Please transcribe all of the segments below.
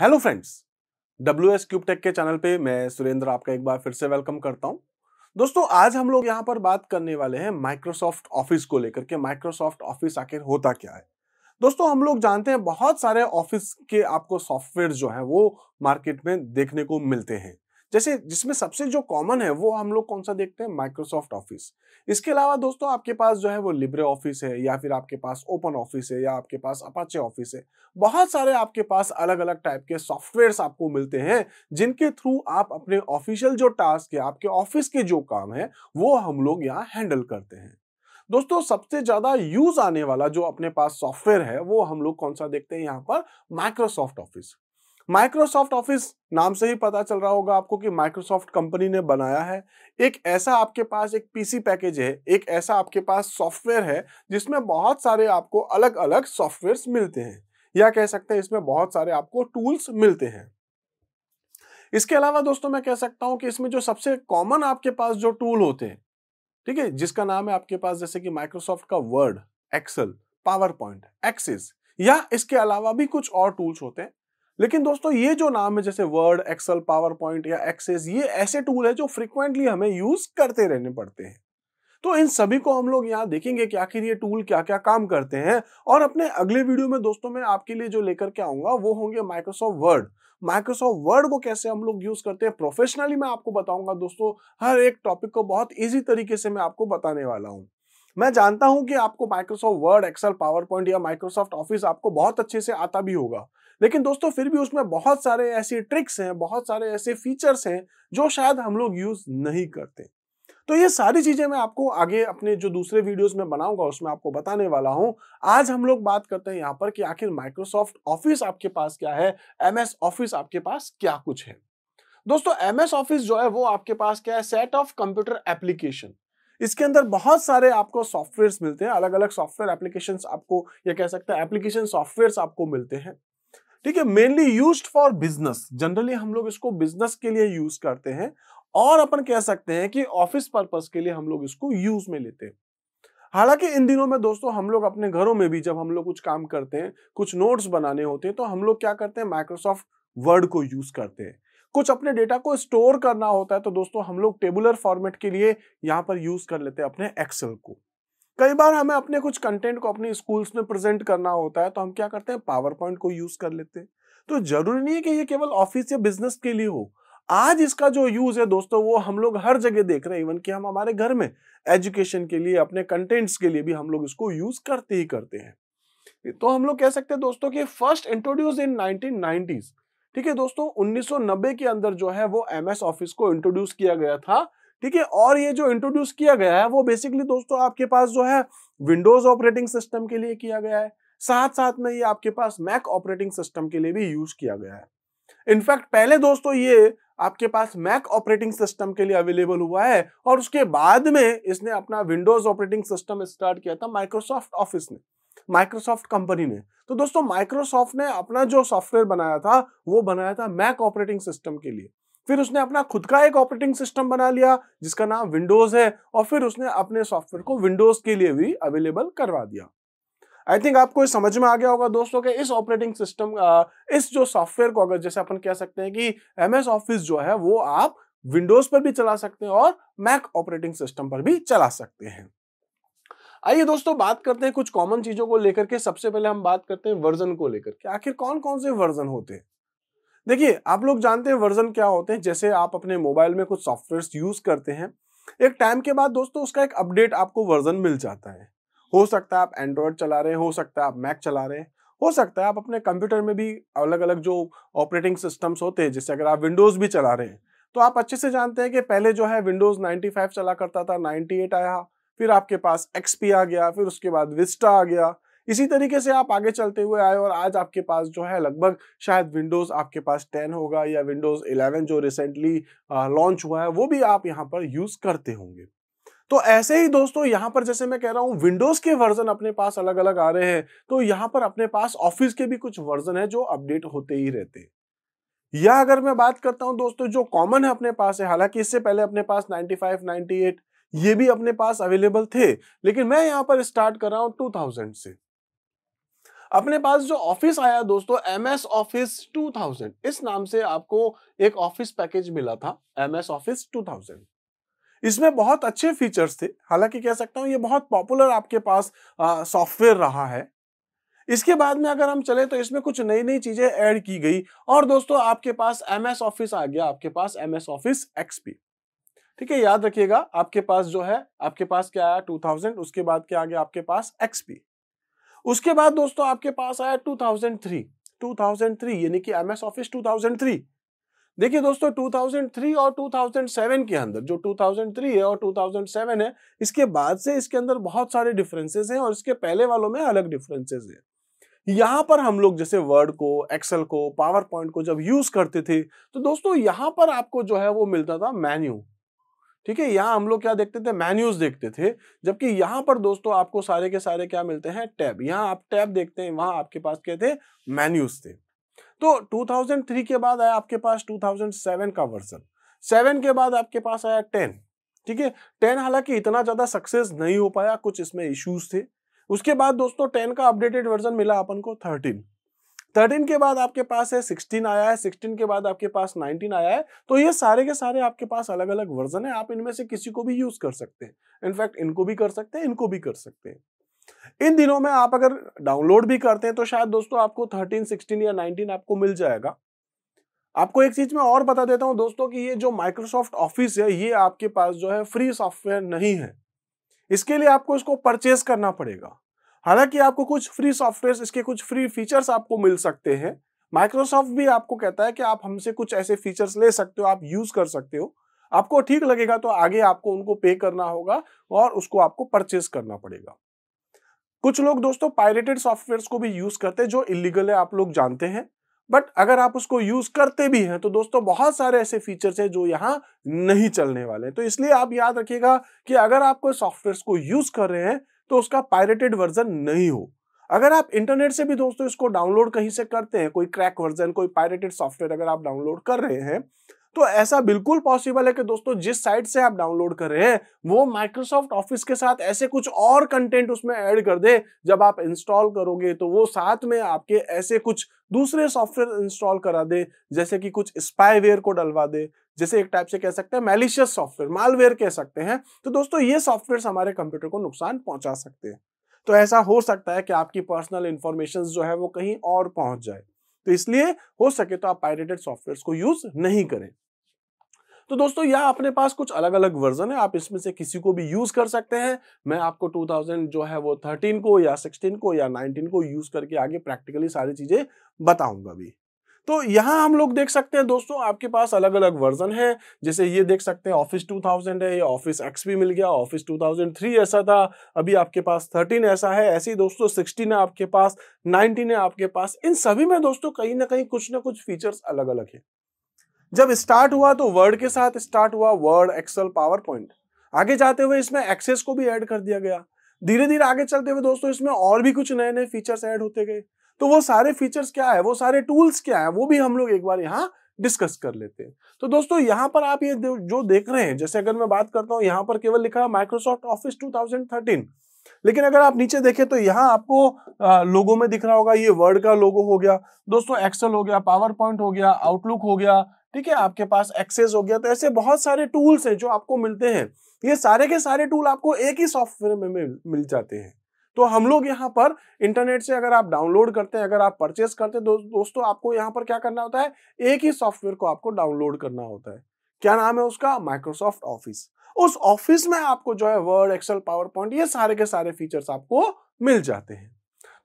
hello friends W S cube tech के channel पे मैं सुरेंद्र आपका एक बार फिर से वेलकम करता हूँ दोस्तों आज हम लोग यहाँ पर बात करने वाले हैं माइक्रोसॉफ्ट ऑफिस को लेकर के माइक्रोसॉफ्ट ऑफिस आखिर होता क्या है दोस्तों हम लोग जानते हैं बहुत सारे ऑफिस के आपको सॉफ्टवेयर जो है वो मार्केट में देखने को मिलते हैं जैसे जिसमें सबसे जो कॉमन है वो हम लोग कौन सा देखते हैं माइक्रोसॉफ्ट ऑफिस इसके अलावा दोस्तों आपके पास जो है वो लिब्रे ऑफिस है या फिर आपके पास ओपन ऑफिस है या आपके पास अपाचे ऑफिस है बहुत सारे आपके पास अलग अलग टाइप के सॉफ्टवेयर आपको मिलते हैं जिनके थ्रू आप अपने ऑफिशियल जो टास्क है आपके ऑफिस के जो काम है वो हम लोग यहाँ हैंडल करते हैं दोस्तों सबसे ज्यादा यूज आने वाला जो अपने पास सॉफ्टवेयर है वो हम लोग कौन सा देखते हैं यहाँ पर माइक्रोसॉफ्ट ऑफिस माइक्रोसॉफ्ट ऑफिस नाम से ही पता चल रहा होगा आपको कि माइक्रोसॉफ्ट कंपनी ने बनाया है एक ऐसा आपके पास एक पीसी पैकेज है एक ऐसा आपके पास सॉफ्टवेयर है जिसमें बहुत सारे आपको अलग अलग सॉफ्टवेयर मिलते हैं या कह सकते हैं इसमें बहुत सारे आपको टूल्स मिलते हैं इसके अलावा दोस्तों मैं कह सकता हूं कि इसमें जो सबसे कॉमन आपके पास जो टूल होते हैं ठीक है जिसका नाम है आपके पास जैसे कि माइक्रोसॉफ्ट का Word Excel PowerPoint Access या इसके अलावा भी कुछ और टूल्स होते हैं लेकिन दोस्तों ये जो नाम है जैसे वर्ड एक्सेल पावर पॉइंट या एक्सेस ये ऐसे टूल है जो फ्रिक्वेंटली हमें यूज करते रहने पड़ते हैं तो इन सभी को हम लोग यहाँ देखेंगे कि आखिर ये टूल क्या क्या काम करते हैं और अपने अगले वीडियो में दोस्तों मैं आपके लिए जो लेकर के आऊंगा वो होंगे माइक्रोसॉफ्ट वर्ड माइक्रोसॉफ्ट वर्ड को कैसे हम लोग यूज करते हैं प्रोफेशनली मैं आपको बताऊंगा दोस्तों हर एक टॉपिक को बहुत ईजी तरीके से मैं आपको बताने वाला हूँ मैं जानता हूं कि आपको Microsoft Word Excel PowerPoint या माइक्रोसॉफ्ट ऑफिस आपको बहुत अच्छे से आता भी होगा लेकिन दोस्तों फिर भी उसमें बहुत सारे ऐसे ट्रिक्स हैं बहुत सारे ऐसे फीचर्स हैं जो शायद हम लोग यूज़ नहीं करते तो ये सारी चीज़ें मैं आपको आगे अपने जो दूसरे वीडियोस में बनाऊंगा उसमें आपको बताने वाला हूँ आज हम लोग बात करते हैं यहाँ पर कि आखिर माइक्रोसॉफ्ट ऑफिस आपके पास क्या है एमएस ऑफिस आपके पास क्या कुछ है दोस्तों एमएस ऑफिस जो है वो आपके पास क्या है सेट ऑफ कंप्यूटर एप्लीकेशन इसके अंदर बहुत सारे आपको सॉफ्टवेयर मिलते हैं अलग अलग सॉफ्टवेयर एप्लीकेशन आपको या कह सकते हैं एप्लीकेशन सॉफ्टवेयर आपको मिलते हैं ठीक है mainly use for business generally हम लोग इसको बिजनेस के लिए यूज करते हैं और अपन कह सकते हैं कि ऑफिस पर्पज के लिए हम लोग इसको यूज में लेते हैं हालांकि इन दिनों में दोस्तों हम लोग अपने घरों में भी जब हम लोग कुछ काम करते हैं कुछ नोट्स बनाने होते हैं तो हम लोग क्या करते हैं माइक्रोसॉफ्ट वर्ड को यूज करते हैं कुछ अपने डेटा को स्टोर करना होता है तो दोस्तों हम लोग टेबुलर फॉर्मेट के लिए यहाँ पर यूज कर लेते हैं अपने एक्सेल को कई बार हमें अपने कुछ कंटेंट को अपने स्कूल्स में प्रेजेंट करना होता है तो हम क्या करते हैं पावर पॉइंट को यूज कर लेते हैं तो जरूरी नहीं है कि ये केवल ऑफिस या बिजनेस के लिए हो आज इसका जो यूज है दोस्तों वो हम लोग हर जगह देख रहे हैं इवन कि हम हमारे घर में एजुकेशन के लिए अपने कंटेंट्स के लिए भी हम लोग इसको यूज करते ही करते हैं तो हम लोग कह सकते हैं दोस्तों कि फर्स्ट इंट्रोड्यूस इन नाइनटीन ठीक है दोस्तों 1990 के अंदर जो है वो एमएस ऑफिस को इंट्रोड्यूस किया गया था ठीक है और ये जो इंट्रोड्यूस किया गया है वो बेसिकली दोस्तों आपके पास जो है विंडोज ऑपरेटिंग सिस्टम के लिए किया गया है साथ साथ में ये आपके पास मैक ऑपरेटिंग सिस्टम के लिए भी यूज किया गया है इनफैक्ट पहले दोस्तों ये आपके पास मैक ऑपरेटिंग सिस्टम के लिए अवेलेबल हुआ है और उसके बाद में इसने अपना विंडोज ऑपरेटिंग सिस्टम स्टार्ट किया था माइक्रोसॉफ्ट ऑफिस ने माइक्रोसॉफ्ट कंपनी ने तो दोस्तों माइक्रोसॉफ्ट ने अपना जो सॉफ्टवेयर बनाया था वो बनाया था मैक ऑपरेटिंग सिस्टम के लिए फिर उसने अपना खुद का एक ऑपरेटिंग सिस्टम बना लिया जिसका नाम विंडोज है और फिर उसने अपने सॉफ्टवेयर को विंडोज के लिए भी अवेलेबल करवा दिया आई थिंक आपको समझ में आ गया होगा दोस्तों कि इस ऑपरेटिंग सिस्टम इस जो सॉफ्टवेयर को अगर जैसे अपन कह सकते हैं कि एम एस ऑफिस जो है वो आप विंडोज पर भी चला सकते हैं और मैक ऑपरेटिंग सिस्टम पर भी चला सकते हैं आइए दोस्तों बात करते हैं कुछ कॉमन चीजों को लेकर के सबसे पहले हम बात करते हैं वर्जन को लेकर के आखिर कौन कौन से वर्जन होते हैं देखिए आप लोग जानते हैं वर्जन क्या होते हैं जैसे आप अपने मोबाइल में कुछ सॉफ्टवेयर यूज करते हैं एक टाइम के बाद दोस्तों उसका एक अपडेट आपको वर्जन मिल जाता है हो सकता है आप एंड्रॉयड चला रहे हैं हो सकता है आप मैक चला रहे हैं हो सकता है आप अपने कंप्यूटर में भी अलग अलग जो ऑपरेटिंग सिस्टम्स होते हैं जैसे अगर आप विंडोज़ भी चला रहे हैं तो आप अच्छे से जानते हैं कि पहले जो है विंडोज़ 95 चला करता था 98 आया फिर आपके पास एक्सपी आ गया फिर उसके बाद विस्टा आ गया इसी तरीके से आप आगे चलते हुए आए और आज आपके पास जो है लगभग शायद विंडोज आपके पास टेन होगा या विंडोज इलेवन जो रिसेंटली लॉन्च हुआ है वो भी आप यहाँ पर यूज करते होंगे तो ऐसे ही दोस्तों यहाँ पर जैसे मैं कह रहा हूँ विंडोज के वर्जन अपने पास अलग अलग आ रहे हैं तो यहाँ पर अपने पास ऑफिस के भी कुछ वर्जन है जो अपडेट होते ही रहते हैं या अगर मैं बात करता हूं दोस्तों जो कॉमन है अपने पास है हालांकि इससे पहले अपने पास 95, 98 ये भी अपने पास अवेलेबल थे लेकिन मैं यहाँ पर स्टार्ट कर रहा हूँ 2000 से अपने पास जो ऑफिस आया दोस्तों M S Office two thousand इस नाम से आपको एक ऑफिस पैकेज मिला था M S Office two thousand इसमें बहुत अच्छे फीचर्स थे हालांकि कह सकता हूँ ये बहुत पॉपुलर आपके पास सॉफ्टवेयर रहा है इसके बाद में अगर हम चले तो इसमें कुछ नई नई चीजें ऐड की गई और दोस्तों आपके पास एम एस ऑफिस आ गया आपके पास एम एस ऑफिस एक्सपी ठीक है याद रखिएगा आपके पास जो है आपके पास क्या आया 2000 उसके बाद क्या आ गया आपके पास एक्सपी उसके बाद दोस्तों आपके पास आया 2003 2003 यानी कि एमएस एस ऑफिस 2003 देखिए दोस्तों 2003 और 2007 के अंदर जो 2003 है और 2007 है इसके बाद से इसके अंदर बहुत सारे डिफरेंसेस हैं और इसके पहले वालों में अलग डिफरेंसेस हैं यहां पर हम लोग जैसे वर्ड को एक्सेल को पावर पॉइंट को जब यूज करते थे तो दोस्तों यहाँ पर आपको जो है वो मिलता था मेन्यू ठीक है यहाँ हम लोग क्या देखते थे मैन्यूज देखते थे जबकि यहाँ पर दोस्तों आपको सारे के सारे क्या मिलते हैं टैब यहाँ आप टैब देखते हैं वहाँ आपके पास क्या थे मैन्यूज थे तो 2003 के बाद आया आपके पास 2007 का वर्जन सेवन के बाद आपके पास आया टेन ठीक है टेन हालांकि इतना ज़्यादा सक्सेस नहीं हो पाया कुछ इसमें इश्यूज थे उसके बाद दोस्तों टेन का अपडेटेड वर्जन मिला अपन को थर्टीन थर्टीन के बाद आपके पास है सिक्सटीन आया है सिक्सटीन के बाद आपके पास नाइनटीन आया है तो ये सारे के सारे आपके पास अलग अलग वर्जन है आप इनमें से किसी को भी यूज कर सकते हैं इनफैक्ट इनको भी कर सकते हैं इनको भी कर सकते हैं इन दिनों में आप अगर डाउनलोड भी करते हैं तो शायद दोस्तों आपको 13, 16 या 19 आपको मिल जाएगा आपको एक चीज में और बता देता हूं दोस्तों कि ये जो माइक्रोसॉफ्ट ऑफिस है ये आपके पास जो है फ्री सॉफ्टवेयर नहीं है इसके लिए आपको इसको परचेज करना पड़ेगा हालांकि आपको कुछ फ्री सॉफ्टवेयर इसके कुछ फ्री फीचर्स आपको मिल सकते हैं माइक्रोसॉफ्ट भी आपको कहता है कि आप हमसे कुछ ऐसे फीचर्स ले सकते हो आप यूज कर सकते हो आपको ठीक लगेगा तो आगे आपको उनको पे करना होगा और उसको आपको परचेज करना पड़ेगा कुछ लोग दोस्तों पायरेटेड सॉफ्टवेयर को भी यूज करते हैं जो इलीगल है आप लोग जानते हैं बट अगर आप उसको यूज करते भी हैं तो दोस्तों बहुत सारे ऐसे फीचर्स हैं जो यहाँ नहीं चलने वाले तो इसलिए आप याद रखिएगा कि अगर आप कोई सॉफ्टवेयर को यूज कर रहे हैं तो उसका पायरेटेड वर्जन नहीं हो अगर आप इंटरनेट से भी दोस्तों इसको डाउनलोड कहीं से करते हैं कोई क्रैक वर्जन कोई पायरेटेड सॉफ्टवेयर अगर आप डाउनलोड कर रहे हैं तो ऐसा बिल्कुल पॉसिबल है कि दोस्तों जिस साइट से आप डाउनलोड कर रहे हैं वो माइक्रोसॉफ्ट ऑफिस के साथ ऐसे कुछ और कंटेंट उसमें ऐड कर दे जब आप इंस्टॉल करोगे तो वो साथ में आपके ऐसे कुछ दूसरे सॉफ्टवेयर इंस्टॉल करा दे जैसे कि कुछ स्पाईवेयर को डलवा दे जैसे एक टाइप से कह सकते हैं मैलिशियस सॉफ्टवेयर मालवेयर कह सकते हैं तो दोस्तों ये सॉफ्टवेयर हमारे कंप्यूटर को नुकसान पहुंचा सकते हैं तो ऐसा हो सकता है कि आपकी पर्सनल इन्फॉर्मेशन जो है वो कहीं और पहुंच जाए तो इसलिए हो सके तो आप पायरेटेड सॉफ्टवेयर को यूज नहीं करें तो दोस्तों यह अपने पास कुछ अलग अलग वर्जन है आप इसमें से किसी को भी यूज कर सकते हैं मैं आपको 2000 जो है वो 13 को या 16 को या 19 को यूज करके आगे प्रैक्टिकली सारी चीजें बताऊंगा भी तो यहाँ हम लोग देख सकते हैं दोस्तों आपके पास अलग अलग वर्जन है जैसे ये देख सकते हैं ऑफिस 2000 है ये ऑफिस एक्स भी मिल गया ऑफिस 2003 ऐसा था अभी आपके पास 13 ऐसा है ऐसे ही दोस्तों सिक्सटीन है आपके पास नाइनटीन है आपके पास इन सभी में दोस्तों कहीं ना कहीं कुछ ना कुछ फीचर्स अलग अलग है जब स्टार्ट हुआ तो वर्ड के साथ स्टार्ट हुआ वर्ड एक्सल पावर पॉइंट आगे जाते हुए इसमें एक्सेस को भी ऐड कर दिया गया धीरे धीरे आगे चलते हुए दोस्तों इसमें और भी कुछ नए नए फीचर्स ऐड होते गए तो वो सारे फीचर्स क्या है वो सारे टूल्स क्या है वो भी हम लोग एक बार यहाँ डिस्कस कर लेते हैं तो दोस्तों यहाँ पर आप ये जो देख रहे हैं जैसे अगर मैं बात करता हूँ यहाँ पर केवल लिखा है माइक्रोसॉफ्ट ऑफिस टू लेकिन अगर आप नीचे देखें तो यहाँ आपको लोगों में दिख रहा होगा ये वर्ड का लोगो हो गया दोस्तों एक्सेल हो गया पावर पॉइंट हो गया आउटलुक हो गया ठीक है आपके पास एक्सेस हो गया तो ऐसे बहुत सारे टूल्स हैं जो आपको मिलते हैं ये सारे के सारे टूल आपको एक ही सॉफ्टवेयर में मिल जाते हैं तो हम लोग यहाँ पर इंटरनेट से अगर आप डाउनलोड करते हैं अगर आप परचेस करते हैं दो, दोस्तों आपको यहाँ पर क्या करना होता है एक ही सॉफ्टवेयर को आपको डाउनलोड करना होता है क्या नाम है उसका माइक्रोसॉफ्ट ऑफिस उस ऑफिस में आपको जो है वर्ड एक्सेल पावर पॉइंट ये सारे के सारे फीचर्स आपको मिल जाते हैं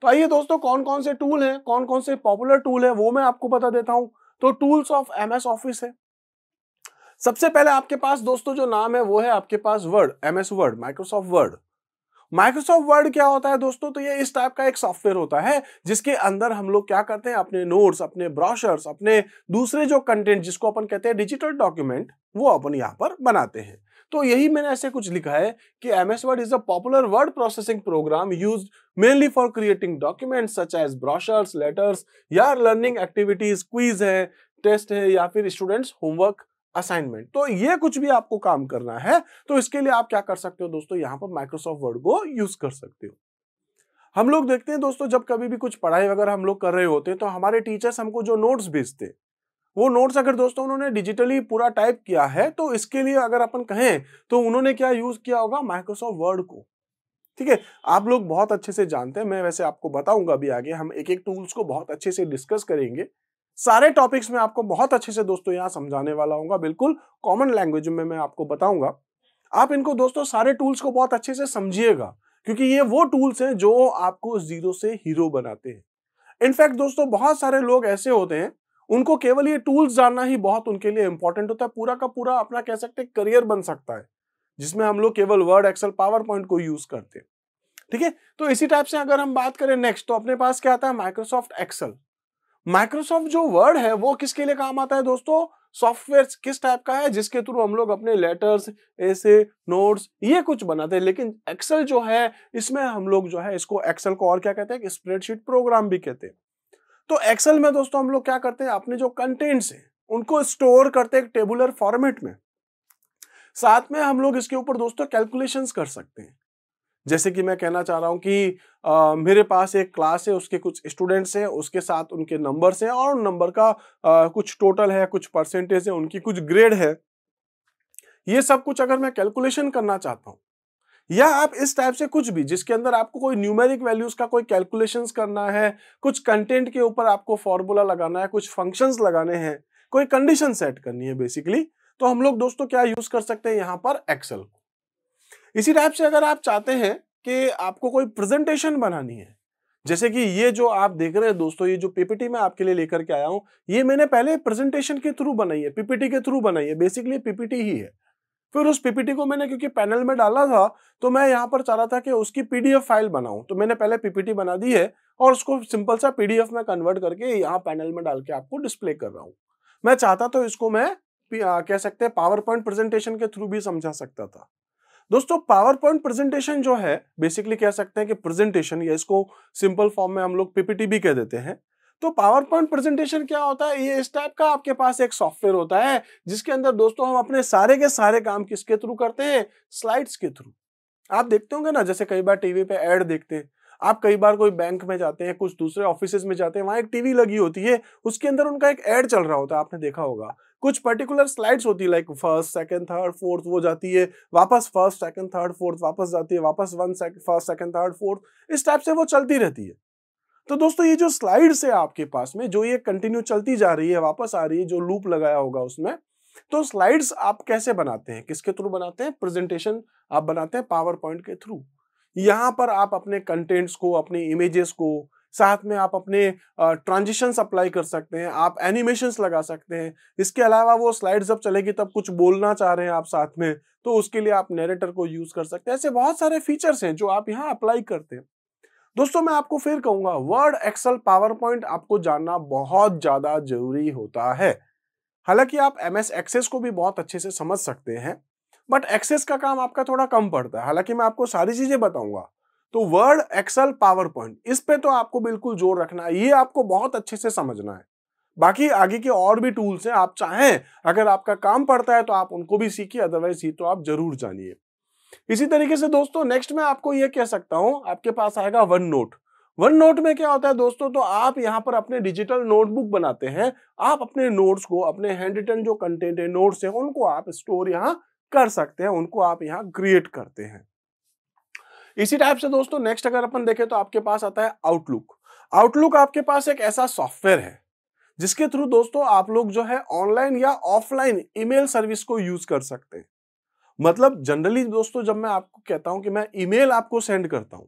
तो आइए दोस्तों कौन कौन से टूल हैं कौन कौन से पॉपुलर टूल है वो मैं आपको बता देता हूं तो tools of M S Office है सबसे पहले आपके पास दोस्तों जो नाम है वो है आपके पास Word M S Word Microsoft Word Microsoft Word क्या होता है दोस्तों तो ये इस टाइप का एक सॉफ्टवेयर होता है जिसके अंदर हम लोग क्या करते हैं अपने नोट्स अपने ब्रॉशर्स अपने दूसरे जो कंटेंट जिसको अपन कहते हैं डिजिटल डॉक्यूमेंट वो अपन यहाँ पर बनाते हैं तो यही मैंने ऐसे कुछ लिखा है कि M S Word is a popular word processing program use mainly for creating document such as brochures letters या लर्निंग एक्टिविटीज क्वीज है टेस्ट है या फिर स्टूडेंट्स होमवर्क असाइनमेंट तो ये कुछ भी आपको काम करना है तो इसके लिए आप क्या कर सकते हो दोस्तों यहां पर माइक्रोसॉफ्ट वर्ड को यूज कर सकते हो हम लोग देखते हैं दोस्तों जब कभी भी कुछ पढ़ाई वगैरह हम लोग कर रहे होते हैं तो हमारे टीचर्स हमको जो नोट्स भेजते वो नोट्स अगर दोस्तों उन्होंने डिजिटली पूरा टाइप किया है तो इसके लिए अगर अपन कहें तो उन्होंने क्या यूज किया होगा माइक्रोसॉफ्ट वर्ड को ठीक है आप लोग बहुत अच्छे से जानते हैं मैं वैसे आपको बताऊंगा अभी आगे हम एक एक टूल्स को बहुत अच्छे से डिस्कस करेंगे सारे टॉपिक्स में आपको बहुत अच्छे से दोस्तों यहाँ समझाने वाला हूँ बिल्कुल कॉमन लैंग्वेज में मैं आपको बताऊंगा आप इनको दोस्तों सारे टूल्स को बहुत अच्छे से समझिएगा क्योंकि ये वो टूल्स हैं जो आपको जीरो से हीरो बनाते हैं इनफैक्ट दोस्तों बहुत सारे लोग ऐसे होते हैं उनको केवल ये टूल्स जानना ही बहुत उनके लिए इंपॉर्टेंट होता है पूरा का पूरा अपना कह सकते हैं करियर बन सकता है जिसमें हम लोग केवल वर्ड एक्सेल पावर पॉइंट को यूज करते हैं ठीक है तो इसी टाइप से अगर हम बात करें नेक्स्ट तो अपने पास क्या आता है माइक्रोसॉफ्ट एक्सल माइक्रोसॉफ्ट जो वर्ड है वो किसके लिए काम आता है दोस्तों सॉफ्टवेयर किस टाइप का है जिसके थ्रू हम लोग अपने लेटर्स ऐसे नोट्स ये कुछ बनाते हैं लेकिन एक्सेल जो है इसमें हम लोग जो है इसको एक्सेल को और क्या कहते हैं स्प्रेडशीट प्रोग्राम भी कहते हैं तो एक्सेल में दोस्तों हम लोग क्या करते हैं अपने जो कंटेंट्स हैं उनको स्टोर करते हैं टेबुलर फॉर्मेट में साथ में हम लोग इसके ऊपर दोस्तों कैलकुलेशंस कर सकते हैं जैसे कि मैं कहना चाह रहा हूँ कि आ, मेरे पास एक क्लास है उसके कुछ स्टूडेंट्स हैं उसके साथ उनके नंबर्स हैं और नंबर का आ, कुछ टोटल है कुछ परसेंटेज है उनकी कुछ ग्रेड है ये सब कुछ अगर मैं कैलकुलेशन करना चाहता हूँ या आप इस टाइप से कुछ भी जिसके अंदर आपको कोई न्यूमेरिक वैल्यूज का कोई कैलकुलेशन करना है कुछ कंटेंट के ऊपर आपको फॉर्मूला लगाना है कुछ फंक्शंस लगाने हैं कोई कंडीशन सेट करनी है बेसिकली तो हम लोग दोस्तों क्या यूज कर सकते हैं यहाँ पर एक्सेल को इसी टाइप से अगर आप चाहते हैं कि आपको कोई प्रेजेंटेशन बनानी है जैसे कि ये जो आप देख रहे हैं दोस्तों ये जो पीपीटी मैं आपके लिए लेकर के आया हूँ ये मैंने पहले प्रेजेंटेशन के थ्रू बनाई है पीपीटी के थ्रू बनाई है बेसिकली पीपीटी ही है फिर उस पीपीटी को मैंने क्योंकि पैनल में डाला था तो मैं यहाँ पर चाह रहा था कि उसकी पीडीएफ फाइल बनाऊं तो मैंने पहले पीपीटी बना दी है और उसको सिंपल सा पीडीएफ में कन्वर्ट करके यहाँ पैनल में डाल के आपको डिस्प्ले कर रहा हूँ मैं चाहता तो इसको मैं कह सकते हैं पावर पॉइंट प्रेजेंटेशन के थ्रू भी समझा सकता था दोस्तों पावर पॉइंट प्रेजेंटेशन जो है बेसिकली कह सकते हैं कि प्रेजेंटेशन या इसको सिंपल फॉर्म में हम लोग पीपीटी भी कह देते हैं तो पावर पॉइंट प्रेजेंटेशन क्या होता है ये इस टाइप का आपके पास एक सॉफ्टवेयर होता है जिसके अंदर दोस्तों हम अपने सारे के सारे काम किसके थ्रू करते हैं स्लाइड्स के थ्रू आप देखते होंगे ना जैसे कई बार टीवी पे एड देखते हैं आप कई बार कोई बैंक में जाते हैं कुछ दूसरे ऑफिस में जाते हैं वहां एक टीवी लगी होती है उसके अंदर उनका एक एड चल रहा होता है आपने देखा होगा कुछ पर्टिकुलर स्लाइड्स होती है like first second third fourth वो जाती है वापस फर्स्ट सेकंड थर्ड फोर्थ वापस जाती है वापस one first second third fourth इस टाइप से वो चलती रहती है तो दोस्तों ये जो स्लाइड्स है आपके पास में जो ये कंटिन्यू चलती जा रही है वापस आ रही है जो लूप लगाया होगा उसमें तो स्लाइड्स आप कैसे बनाते हैं किसके थ्रू बनाते हैं प्रेजेंटेशन आप बनाते हैं पावर पॉइंट के थ्रू यहाँ पर आप अपने कंटेंट्स को अपने इमेजेस को साथ में आप अपने ट्रांजिशंस अप्लाई कर सकते हैं आप एनिमेशंस लगा सकते हैं इसके अलावा वो स्लाइड जब चलेगी तब कुछ बोलना चाह रहे हैं आप साथ में तो उसके लिए आप नेरेटर को यूज कर सकते हैं ऐसे बहुत सारे फीचर्स हैं जो आप यहाँ अप्लाई करते हैं दोस्तों मैं आपको फिर कहूंगा वर्ड एक्सल पावर पॉइंट आपको जानना बहुत ज्यादा जरूरी होता है हालांकि आप एम एस एक्सेस को भी बहुत अच्छे से समझ सकते हैं बट एक्सेस का काम आपका थोड़ा कम पड़ता है हालांकि मैं आपको सारी चीजें बताऊंगा तो वर्ड एक्सेल पावर पॉइंट इस पे तो आपको बिल्कुल जोर रखना है ये आपको बहुत अच्छे से समझना है बाकी आगे के और भी टूल्स हैं आप चाहें अगर आपका काम पड़ता है तो आप उनको भी सीखिए अदरवाइज ही तो आप जरूर जानिए इसी तरीके से दोस्तों नेक्स्ट में आपको ये कह सकता हूँ आपके पास आएगा वन नोट वन नोट में क्या होता है दोस्तों तो आप यहाँ पर अपने डिजिटल नोटबुक बनाते हैं आप अपने नोट्स को अपने हैंड रिटन जो कंटेंट है नोट्स है उनको आप स्टोर यहाँ कर सकते हैं उनको आप यहाँ क्रिएट करते हैं इसी टाइप से दोस्तों नेक्स्ट अगर अपन देखें तो आपके पास आता है आउटलुक आउटलुक आपके पास एक ऐसा सॉफ्टवेयर है जिसके थ्रू दोस्तों आप लोग जो है ऑनलाइन या ऑफलाइन ईमेल सर्विस को यूज कर सकते हैं मतलब जनरली दोस्तों जब मैं आपको कहता हूं कि मैं ईमेल आपको सेंड करता हूं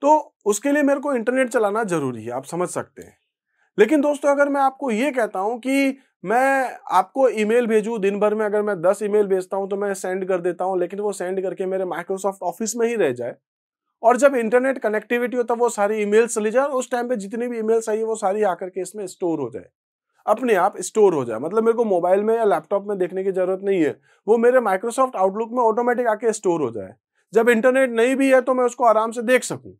तो उसके लिए मेरे को इंटरनेट चलाना जरूरी है आप समझ सकते हैं लेकिन दोस्तों अगर मैं आपको ये कहता हूं कि मैं आपको ईमेल भेजूँ दिन भर में अगर मैं दस ईमेल भेजता हूँ तो मैं सेंड कर देता हूँ लेकिन वो सेंड करके मेरे माइक्रोसॉफ्ट ऑफिस में ही रह जाए और जब इंटरनेट कनेक्टिविटी हो तब वो सारी ईमेल्स चली जाए और उस टाइम पे जितनी भी ईमेल्स आई है वो सारी आकर के इसमें स्टोर हो जाए अपने आप स्टोर हो जाए मतलब मेरे को मोबाइल में या लैपटॉप में देखने की जरूरत नहीं है वो मेरे माइक्रोसॉफ्ट आउटलुक में ऑटोमेटिक आके स्टोर हो जाए जब इंटरनेट नहीं भी है तो मैं उसको आराम से देख सकूं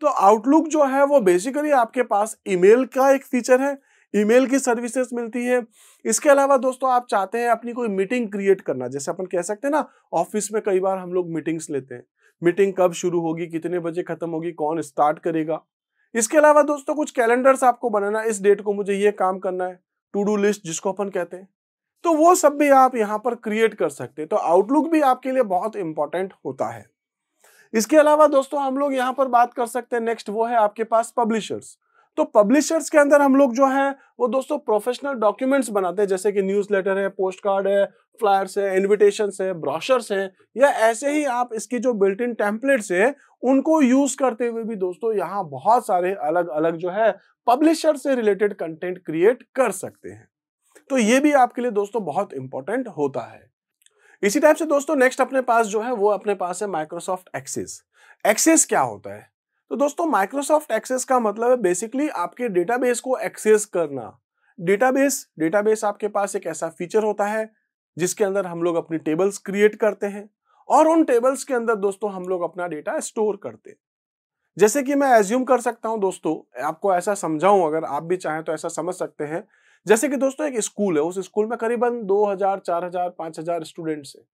तो आउटलुक जो है वो बेसिकली आपके पास ईमेल का एक फीचर है ईमेल की सर्विसेज मिलती है इसके अलावा दोस्तों आप चाहते हैं अपनी कोई मीटिंग क्रिएट करना जैसे अपन कह सकते हैं ना ऑफिस में कई बार हम लोग मीटिंग्स लेते हैं मीटिंग कब शुरू होगी कितने बजे खत्म होगी कौन स्टार्ट करेगा इसके अलावा दोस्तों कुछ कैलेंडर्स आपको बनाना इस डेट को मुझे ये काम करना है टू डू लिस्ट जिसको अपन कहते हैं तो वो सब भी आप यहाँ पर क्रिएट कर सकते हैं तो आउटलुक भी आपके लिए बहुत इंपॉर्टेंट होता है इसके अलावा दोस्तों हम लोग यहाँ पर बात कर सकते हैं नेक्स्ट वो है आपके पास पब्लिशर्स तो पब्लिशर्स के अंदर हम लोग जो है वो दोस्तों प्रोफेशनल डॉक्यूमेंट्स बनाते हैं जैसे कि न्यूज लेटर है पोस्ट कार्ड है फ्लायर्स है इन्विटेशन है ब्रॉशर्स है या ऐसे ही आप इसकी जो बिल्ट इन टेम्पलेट्स है उनको यूज करते हुए भी दोस्तों यहाँ बहुत सारे अलग अलग जो है पब्लिशर से रिलेटेड कंटेंट क्रिएट कर सकते हैं तो ये भी आपके लिए दोस्तों बहुत इंपॉर्टेंट होता है इसी टाइप से दोस्तों नेक्स्ट अपने पास जो है वो अपने पास है माइक्रोसॉफ्ट एक्सेस एक्सेस क्या होता है तो दोस्तों माइक्रोसॉफ्ट एक्सेस का मतलब है बेसिकली आपके डेटाबेस को एक्सेस करना डेटाबेस डेटाबेस आपके पास एक ऐसा फीचर होता है जिसके अंदर हम लोग अपनी टेबल्स क्रिएट करते हैं और उन टेबल्स के अंदर दोस्तों हम लोग अपना डेटा स्टोर करते हैं जैसे कि मैं एज्यूम कर सकता हूं दोस्तों आपको ऐसा समझाऊं अगर आप भी चाहें तो ऐसा समझ सकते हैं जैसे कि दोस्तों एक स्कूल है उस स्कूल में करीबन 2000, 4000, 5000 स्टूडेंट्स हैं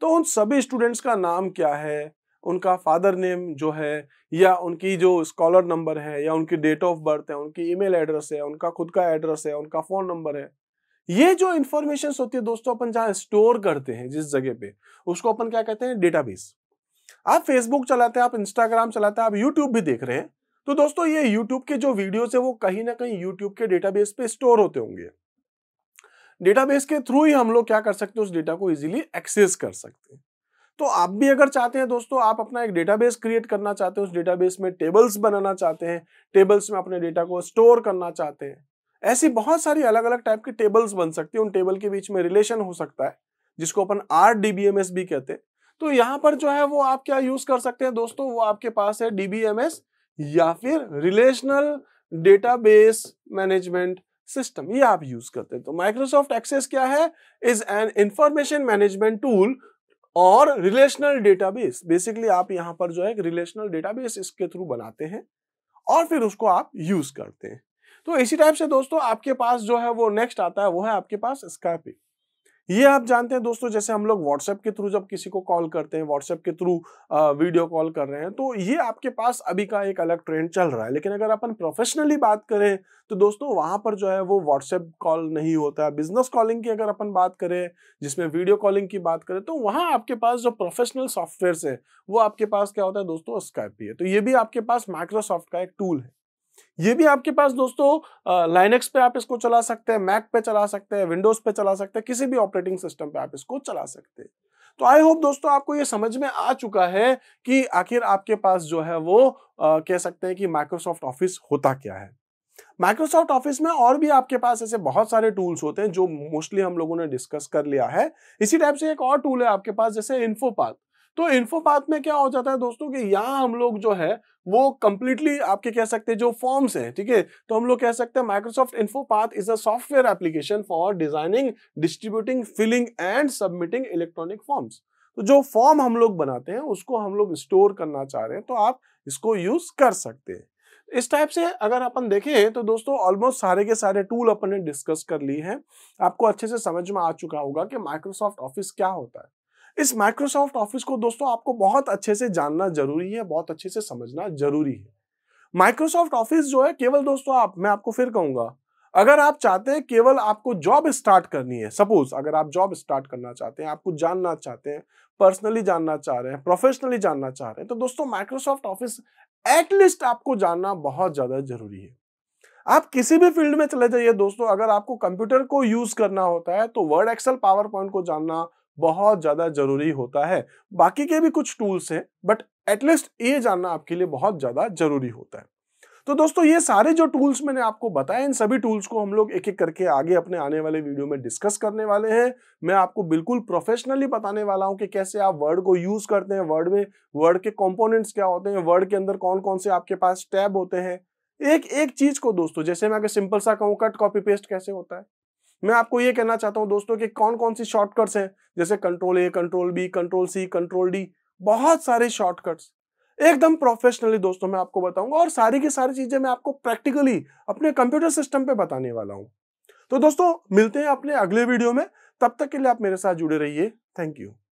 तो उन सभी स्टूडेंट्स का नाम क्या है उनका फादर नेम जो है या उनकी जो स्कॉलर नंबर है या उनकी डेट ऑफ बर्थ है उनकी ईमेल एड्रेस है उनका खुद का एड्रेस है उनका फ़ोन नंबर है ये जो इंफॉर्मेशन होती है दोस्तों अपन जहां स्टोर करते हैं जिस जगह पे उसको अपन क्या कहते हैं डेटाबेस आप फेसबुक चलाते हैं आप इंस्टाग्राम चलाते हैं आप यूट्यूब भी देख रहे हैं तो दोस्तों ये यूट्यूब के जो वीडियोस है वो कहीं ना कहीं यूट्यूब के डेटाबेस पे स्टोर होते होंगे डेटाबेस के थ्रू ही हम लोग क्या कर सकते हैं उस डेटा को इजीली एक्सेस कर सकते हैं तो आप भी अगर चाहते हैं दोस्तों आप अपना एक डेटाबेस क्रिएट करना चाहते हैं उस डेटाबेस में टेबल्स बनाना चाहते हैं टेबल्स में अपने डेटा को स्टोर करना चाहते हैं ऐसी बहुत सारी अलग अलग टाइप की टेबल्स बन सकती है उन टेबल के बीच में रिलेशन हो सकता है जिसको अपन आर भी कहते हैं तो यहाँ पर जो है वो आप क्या यूज कर सकते हैं दोस्तों वो आपके पास है डीबीएमएस या फिर रिलेशनल डेटाबेस मैनेजमेंट सिस्टम ये आप यूज करते हैं तो माइक्रोसॉफ्ट एक्सेस क्या है is an information management tool और रिलेशनल डेटाबेस बेसिकली आप यहां पर जो है रिलेशनल डेटाबेस इसके थ्रू बनाते हैं और फिर उसको आप यूज करते हैं तो इसी टाइप से दोस्तों आपके पास जो है वो नेक्स्ट आता है वो है आपके पास स्कैपिंग ये आप जानते हैं दोस्तों जैसे हम लोग व्हाट्सएप के थ्रू जब किसी को कॉल करते हैं व्हाट्सएप के थ्रू वीडियो कॉल कर रहे हैं तो ये आपके पास अभी का एक अलग ट्रेंड चल रहा है लेकिन अगर अपन प्रोफेशनली बात करें तो दोस्तों वहाँ पर जो है वो व्हाट्सएप कॉल नहीं होता है बिजनेस कॉलिंग की अगर अपन बात करें जिसमें वीडियो कॉलिंग की बात करें तो वहाँ आपके पास जो प्रोफेशनल सॉफ्टवेयर है वो आपके पास क्या होता है दोस्तों स्काइपी है तो ये भी आपके पास माइक्रोसॉफ्ट का एक टूल है ये भी आपके पास दोस्तों लाइनेक्स पे आप इसको चला सकते हैं मैक पे चला सकते हैं विंडोज पे चला सकते हैं किसी भी ऑपरेटिंग सिस्टम पे आप इसको चला सकते हैं तो आई होप दोस्तों आपको ये समझ में आ चुका है कि आखिर आपके पास जो है वो आ, कह सकते हैं कि माइक्रोसॉफ्ट ऑफिस होता क्या है माइक्रोसॉफ्ट ऑफिस में और भी आपके पास ऐसे बहुत सारे टूल्स होते हैं जो मोस्टली हम लोगों ने डिस्कस कर लिया है इसी टाइप से एक और टूल है आपके पास जैसे इन्फोपाथ तो इन्फोपाथ में क्या हो जाता है दोस्तों कि यहाँ हम लोग जो है वो कंप्लीटली आपके कह सकते हैं जो फॉर्म्स हैं ठीक है तो हम लोग कह सकते हैं Microsoft InfoPath is a software application for designing distributing filling and submitting electronic forms तो जो फॉर्म हम लोग बनाते हैं उसको हम लोग स्टोर करना चाह रहे हैं तो आप इसको यूज कर सकते हैं इस टाइप से अगर अपन देखें तो दोस्तों ऑलमोस्ट सारे के सारे टूल अपन ने डिस्कस कर लिए हैं आपको अच्छे से समझ में आ चुका होगा कि माइक्रोसॉफ्ट ऑफिस क्या होता है इस माइक्रोसॉफ्ट ऑफिस को दोस्तों आपको बहुत अच्छे से जानना जरूरी है बहुत अच्छे से समझना जरूरी है माइक्रोसॉफ्ट ऑफिस जो है केवल दोस्तों आप मैं आपको फिर कहूंगा अगर आप चाहते हैं केवल आपको जॉब स्टार्ट करनी है सपोज अगर आप जॉब स्टार्ट करना चाहते हैं आपको जानना चाहते हैं पर्सनली जानना चाह रहे हैं प्रोफेशनली जानना चाह रहे हैं तो दोस्तों माइक्रोसॉफ्ट ऑफिस एटलीस्ट आपको जानना बहुत ज़्यादा जरूरी है आप किसी भी फील्ड में चले जाइए दोस्तों अगर आपको कंप्यूटर को यूज करना होता है तो वर्ड एक्सेल पावर पॉइंट को जानना बहुत ज़्यादा ज़रूरी होता है बाकी के भी कुछ टूल्स हैं बट एटलीस्ट ये जानना आपके लिए बहुत ज़्यादा ज़रूरी होता है तो दोस्तों ये सारे जो टूल्स मैंने आपको बताए इन सभी टूल्स को हम लोग एक एक करके आगे अपने आने वाले वीडियो में डिस्कस करने वाले हैं मैं आपको बिल्कुल प्रोफेशनली बताने वाला हूं कि कैसे आप वर्ड को यूज करते हैं वर्ड में वर्ड के कंपोनेंट्स क्या होते हैं वर्ड के अंदर कौन कौन से आपके पास टैब होते हैं एक एक चीज को दोस्तों जैसे मैं अगर सिंपल सा कहूँ कट कॉपी पेस्ट कैसे होता है मैं आपको ये कहना चाहता हूँ दोस्तों कि कौन कौन सी शॉर्टकट्स हैं जैसे control A control B control C control D बहुत सारे शॉर्टकट्स एकदम प्रोफेशनली दोस्तों मैं आपको बताऊंगा और सारी की सारी चीजें मैं आपको प्रैक्टिकली अपने कंप्यूटर सिस्टम पे बताने वाला हूँ तो दोस्तों मिलते हैं अपने अगले वीडियो में तब तक के लिए आप मेरे साथ जुड़े रहिए थैंक यू